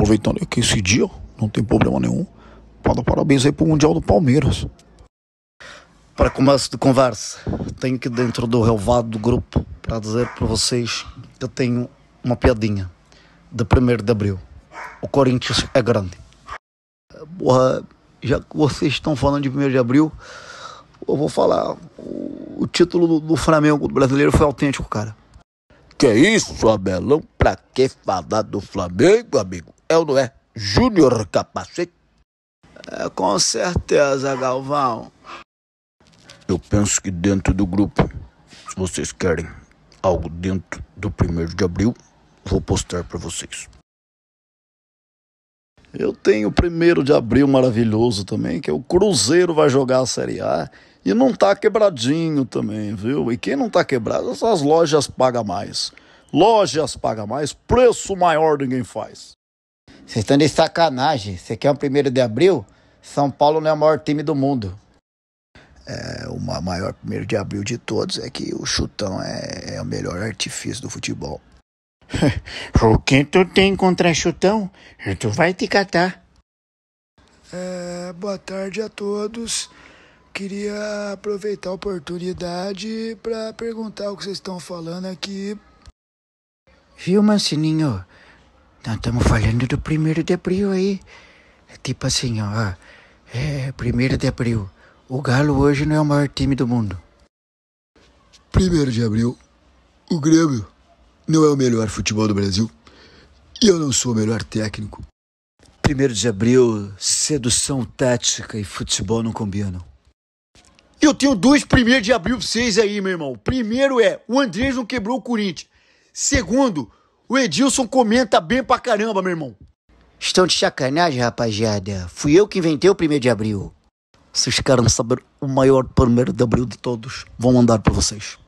Aproveitando que esse dia não tem problema nenhum, para dar parabéns aí para o Mundial do Palmeiras. Para começo de conversa, tenho que dentro do relevado do grupo para dizer para vocês que eu tenho uma piadinha de 1 de abril. O Corinthians é grande. Porra, já que vocês estão falando de 1 de abril, eu vou falar. O título do, do Flamengo do brasileiro foi autêntico, cara. Que isso, Abelão? Pra que falar do Flamengo, amigo? é ou não é? Júnior Capacete? É, com certeza, Galvão. Eu penso que dentro do grupo, se vocês querem algo dentro do 1 de abril, vou postar para vocês. Eu tenho o primeiro de abril maravilhoso também, que é o Cruzeiro vai jogar a Série A e não tá quebradinho também, viu? E quem não tá quebrado, essas lojas paga mais. Lojas paga mais, preço maior ninguém faz. Vocês estão de sacanagem. Você quer um primeiro de abril? São Paulo não é o maior time do mundo. É, o maior primeiro de abril de todos é que o chutão é, é o melhor artifício do futebol. o que tu tem contra chutão? Tu vai te catar. É, boa tarde a todos. Queria aproveitar a oportunidade para perguntar o que vocês estão falando aqui. Viu, Mancininho? Nós estamos falando do primeiro de abril aí. É tipo assim, ó. É, primeiro de abril. O Galo hoje não é o maior time do mundo. Primeiro de abril. O Grêmio não é o melhor futebol do Brasil. E eu não sou o melhor técnico. Primeiro de abril, sedução tática e futebol não combinam. Eu tenho dois primeiros de abril pra vocês aí, meu irmão. Primeiro é, o Andrés não quebrou o Corinthians. Segundo, o Edilson comenta bem pra caramba, meu irmão. Estão de sacanagem, rapaziada. Fui eu que inventei o primeiro de abril. Vocês querem saber o maior primeiro de abril de todos? Vou mandar pra vocês.